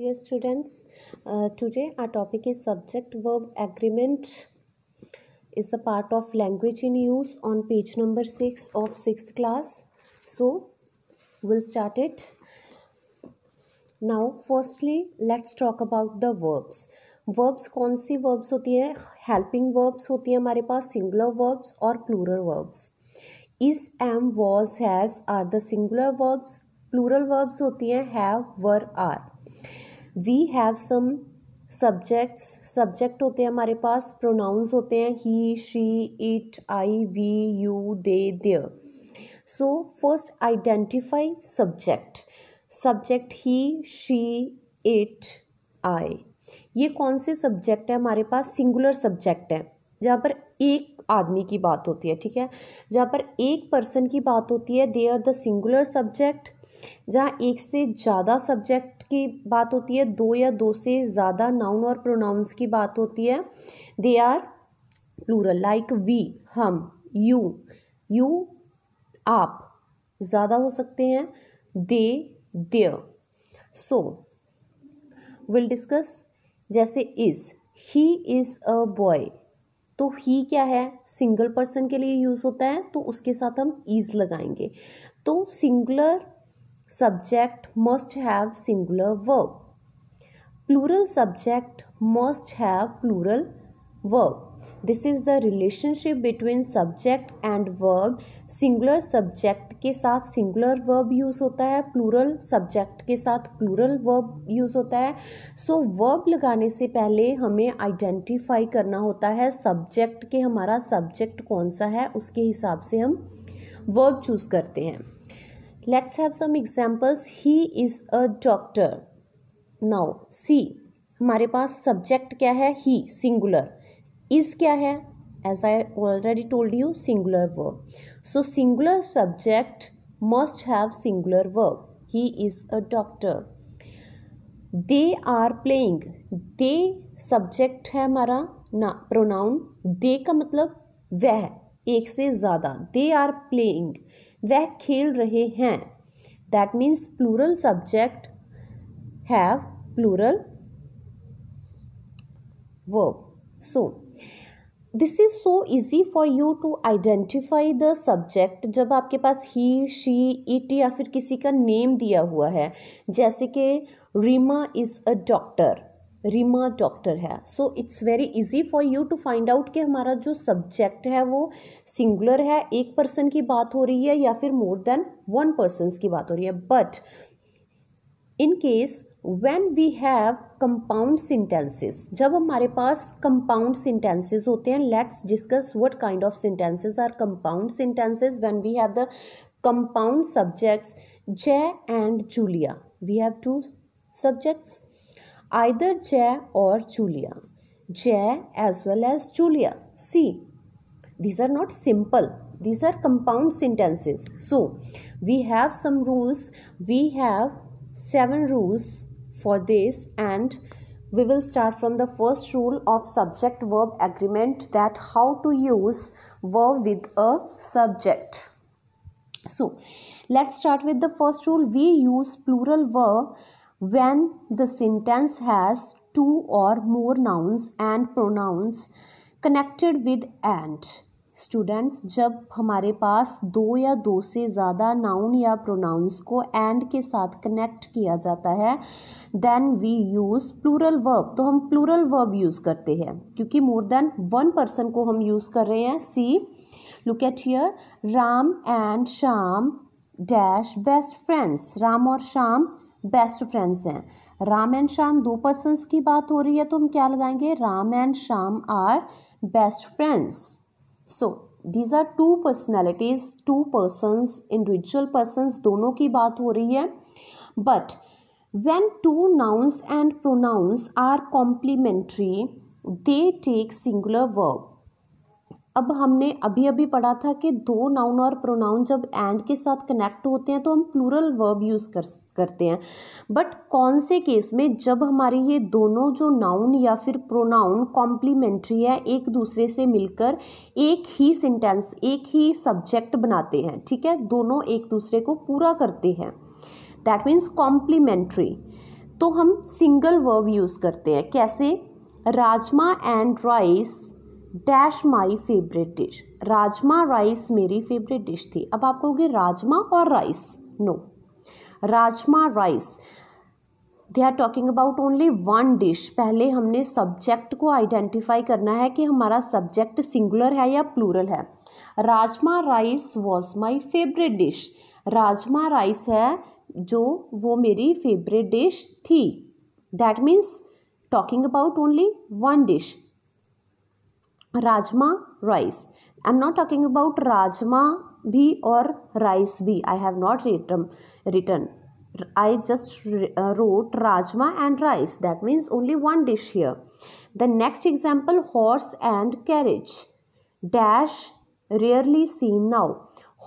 dear students uh, today our topic is subject verb agreement is the part of language in use on page number 6 of 6th class so we'll start it now firstly let's talk about the verbs verbs कौन सी verbs होती हैं helping verbs होती हैं हमारे पास singular verbs और plural verbs is am was has are the singular verbs plural verbs होती हैं have were are we have some subjects subject होते हैं हमारे पास प्रोनाउंस होते हैं he she it I we you they there so first identify subject subject he she it I ये कौन से सब्जेक्ट है हमारे पास सिंगुलर सब्जेक्ट है जहाँ पर एक आदमी की बात होती है ठीक है जहाँ पर एक पर्सन की बात होती है they are the singular subject जहाँ एक से ज़्यादा सब्जेक्ट की बात होती है दो या दो से ज़्यादा नाउन और प्रोनाउंस की बात होती है they are plural like we हम यू यू आप ज़्यादा हो सकते हैं they there so will discuss जैसे is he is a boy तो ही क्या है सिंगल पर्सन के लिए यूज़ होता है तो उसके साथ हम इज लगाएंगे तो singular subject must have singular verb plural subject must have plural verb this is the relationship between subject and verb singular subject ke sath singular verb use hota hai plural subject ke sath plural verb use hota hai so verb lagane se pehle hame identify karna hota hai subject ke hamara subject kaun sa hai uske hisab se hum verb choose karte hain Let's have some examples. He is a doctor. Now see हमारे पास subject क्या है ही singular is क्या है as I already told you singular verb so singular subject must have singular verb he is a doctor they are playing they subject है हमारा ना pronoun दे का मतलब वह एक से ज़्यादा दे आर प्लेइंग वह खेल रहे हैं that means plural subject have plural verb so this is so easy for you to identify the subject जब आपके पास ही शी इट या फिर किसी का नेम दिया हुआ है जैसे कि Reema is a doctor Rima doctor है so it's very easy for you to find out कि हमारा जो सब्जेक्ट है वो सिंगुलर है एक पर्सन की बात हो रही है या फिर मोर देन वन पर्सन की बात हो रही है but in case when we have compound sentences जब हमारे पास कंपाउंड सिंटेंसेस होते हैं let's discuss what kind of sentences are compound sentences when we have the compound subjects Jay and Julia we have two subjects either Jay or Julia. Jay as well as Julia. See, these are not simple. These are compound sentences. So, we have some rules. We have seven rules for this and we will start from the first rule of subject verb agreement that how to use verb with a subject. So, let's start with the first rule. We use plural verb when the sentence has two or more nouns and pronouns connected with and students जब हमारे पास दो या दो से ज़्यादा noun या pronounce को and के साथ कनेक्ट किया जाता है then we use plural verb तो हम प्लूरल वर्ब यूज़ करते हैं क्योंकि मोर देन वन पर्सन को हम यूज़ कर रहे हैं see look at here Ram and Sham dash best friends Ram और शाम बेस्ट फ्रेंड्स हैं राम एंड श्याम दो पर्सनस की बात हो रही है तो हम क्या लगाएंगे Ram and Shyam are best friends so these are two personalities two persons individual persons दोनों की बात हो रही है but when two nouns and pronouns are complementary they take singular verb अब हमने अभी अभी पढ़ा था कि दो नाउन और प्रोनाउन जब एंड के साथ कनेक्ट होते हैं तो हम प्लूरल वर्ब यूज़ कर करते हैं बट कौन से केस में जब हमारे ये दोनों जो नाउन या फिर प्रोनाउन कॉम्प्लीमेंट्री है एक दूसरे से मिलकर एक ही सेंटेंस एक ही सब्जेक्ट बनाते हैं ठीक है दोनों एक दूसरे को पूरा करते हैं दैट मीन्स कॉम्प्लीमेंट्री तो हम सिंगल वर्ब यूज़ करते हैं कैसे rajma and rice dash my favourite dish rajma rice मेरी फेवरेट डिश थी अब आप कहोगे राजमा और rice no rajma rice they are talking about only one dish पहले हमने सब्जेक्ट को आइडेंटिफाई करना है कि हमारा सब्जेक्ट सिंगुलर है या प्लूरल है rajma rice was my favourite dish rajma rice है जो वो मेरी फेवरेट डिश थी that means talking about only one dish rajma rice I am not talking about rajma भी और राइस भी I have not written written I just wrote rajma and rice. That means only one dish here. The next example horse and carriage. Dash rarely seen now.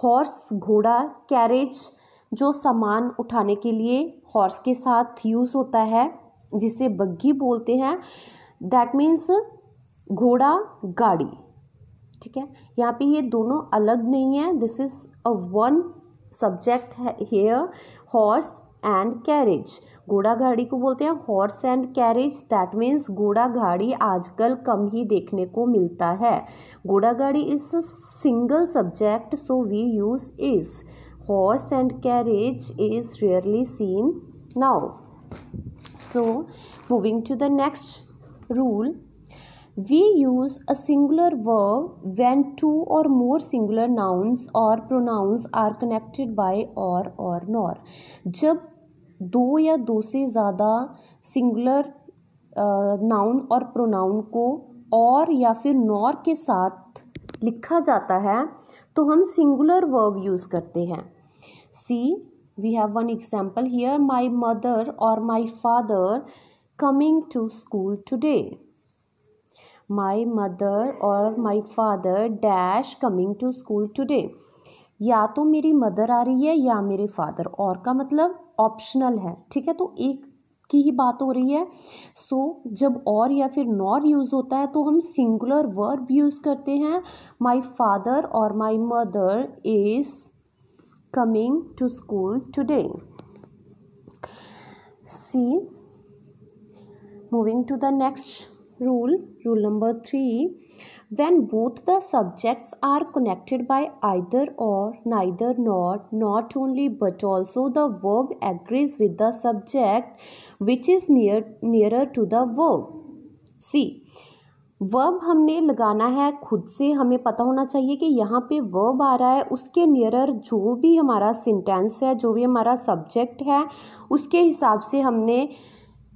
Horse, घोड़ा carriage जो सामान उठाने के लिए horse के साथ use होता है जिसे बग्घी बोलते हैं दैट मीन्स घोड़ा गाड़ी ठीक है यहाँ पे ये दोनों अलग नहीं है this is a one subject here horse and carriage घोड़ा गाड़ी को बोलते हैं horse and carriage that means घोड़ा गाड़ी आजकल कम ही देखने को मिलता है घोड़ा गाड़ी is a single subject so we use is horse and carriage is rarely seen now so moving to the next rule We use a singular verb when two or more singular nouns or pronouns are connected by or or nor. जब दो या दो से ज़्यादा singular noun uh, और pronoun को और या फिर नॉर के साथ लिखा जाता है तो हम सिंगुलर वर्ब यूज़ करते हैं see we have one example here my mother or my father coming to school today my mother or my father dash coming to school today या तो मेरी मदर आ रही है या मेरे फादर और का मतलब ऑप्शनल है ठीक है तो एक की ही बात हो रही है सो so, जब और या फिर नॉर यूज़ होता है तो हम सिंगुलर वर्ब यूज़ करते हैं my father or my mother is coming to school today see moving to the next rule rule number 3 when both the subjects are connected by either or neither nor not only but also the verb agrees with the subject which is near nearer to the verb see verb हमने लगाना है खुद से हमें पता होना चाहिए कि यहाँ पे वर्ब आ रहा है उसके नियरर जो भी हमारा सेंटेंस है जो भी हमारा सब्जेक्ट है उसके हिसाब से हमने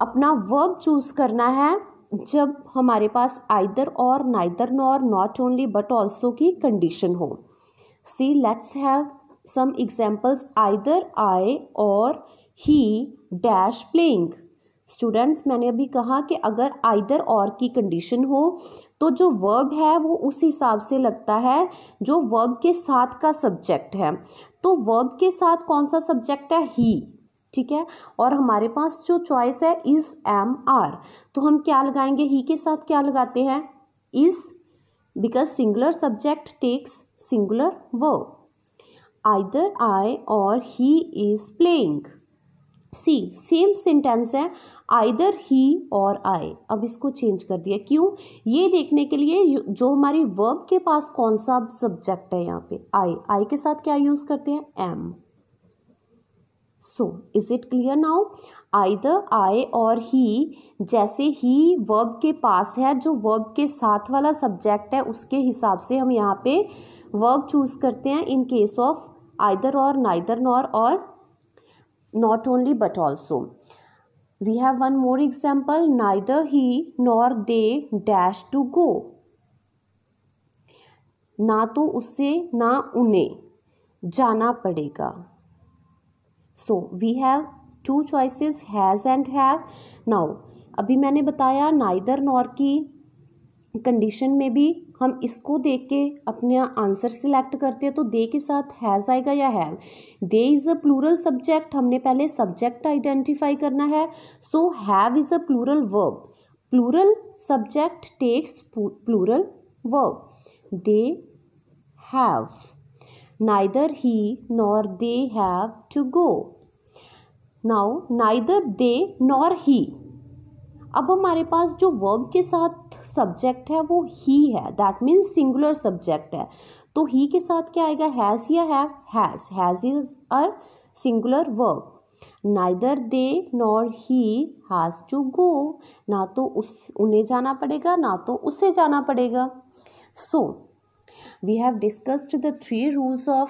अपना वर्ब चूज़ करना है जब हमारे पास either or neither nor not only but also की कंडीशन हो see let's have some examples either I or he dash playing students मैंने अभी कहा कि अगर आइदर और की कंडीशन हो तो जो वर्ब है वो उस हिसाब से लगता है जो वर्ब के साथ का सब्जेक्ट है तो वर्ब के साथ कौन सा सब्जेक्ट है ही ठीक है और हमारे पास जो चॉइस है इज़ एम आर तो हम क्या लगाएंगे ही के साथ क्या लगाते हैं is because singular subject takes singular verb either I or he is playing see same sentence है आइदर ही और आई अब इसको चेंज कर दिया क्यों ये देखने के लिए जो हमारी वर्ब के पास कौन सा सब्जेक्ट है यहाँ पे आई आई के साथ क्या यूज़ करते हैं am so is it clear now either I or he जैसे ही वर्ब के पास है जो वर्ब के साथ वाला सब्जेक्ट है उसके हिसाब से हम यहाँ पे वर्ब चूज़ करते हैं in case of either or neither nor और not only but also we have one more example neither he nor they dash to go ना तो उससे ना उन्हें जाना पड़ेगा so we have two choices has and have now अभी मैंने बताया नाइदर नॉर की कंडीशन में भी हम इसको देख के अपना आंसर सिलेक्ट करते हैं तो दे के साथ हैज़ आएगा या have they is a plural subject हमने पहले सब्जेक्ट आइडेंटिफाई करना है so have is a plural verb plural subject takes plural verb they have Neither he nor they have to go. Now, neither they nor he. अब हमारे पास जो verb के साथ subject है वो ही है दैट मीन्स सिंगुलर सब्जेक्ट है तो ही के साथ क्या आएगा हैज़ या have has has is are singular verb neither they nor he has to go ना तो उस उन्हें जाना पड़ेगा ना तो उसे जाना पड़ेगा सो so, we have discussed the three rules of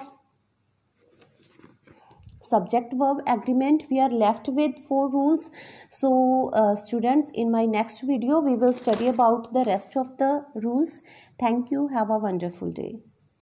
subject verb agreement we are left with four rules so uh, students in my next video we will study about the rest of the rules thank you have a wonderful day